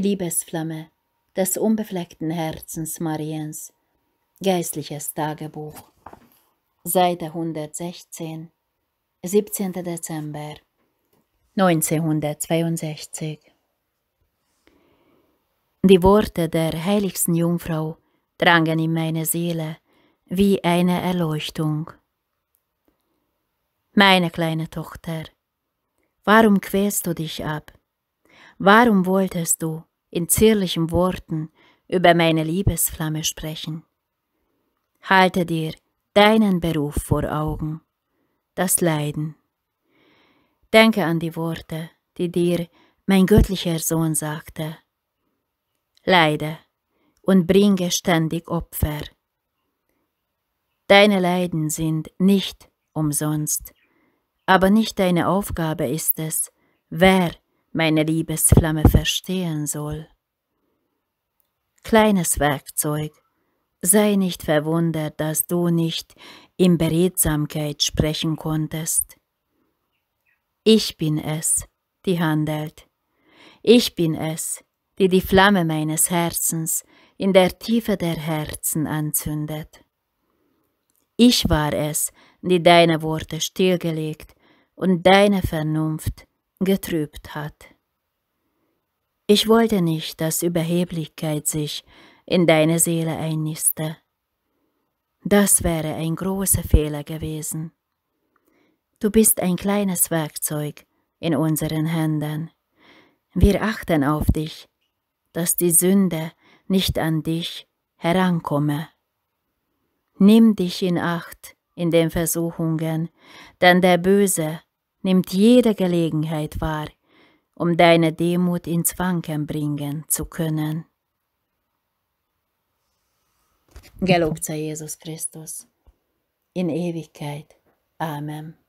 die Liebesflamme des unbefleckten Herzens Mariens, Geistliches Tagebuch, Seite 116, 17. Dezember 1962. Die Worte der heiligsten Jungfrau drangen in meine Seele wie eine Erleuchtung. Meine kleine Tochter, warum quälst du dich ab? Warum wolltest du, in zierlichen Worten über meine Liebesflamme sprechen. Halte dir deinen Beruf vor Augen, das Leiden. Denke an die Worte, die dir mein göttlicher Sohn sagte. Leide und bringe ständig Opfer. Deine Leiden sind nicht umsonst, aber nicht deine Aufgabe ist es, wer meine Liebesflamme verstehen soll. Kleines Werkzeug, sei nicht verwundert, dass du nicht in Beredsamkeit sprechen konntest. Ich bin es, die handelt. Ich bin es, die die Flamme meines Herzens in der Tiefe der Herzen anzündet. Ich war es, die deine Worte stillgelegt und deine Vernunft getrübt hat. Ich wollte nicht, dass Überheblichkeit sich in deine Seele einniste. Das wäre ein großer Fehler gewesen. Du bist ein kleines Werkzeug in unseren Händen. Wir achten auf dich, dass die Sünde nicht an dich herankomme. Nimm dich in Acht in den Versuchungen, denn der Böse nimmt jede Gelegenheit wahr, um deine Demut ins Wanken bringen zu können. Gelobt sei Jesus Christus. In Ewigkeit. Amen.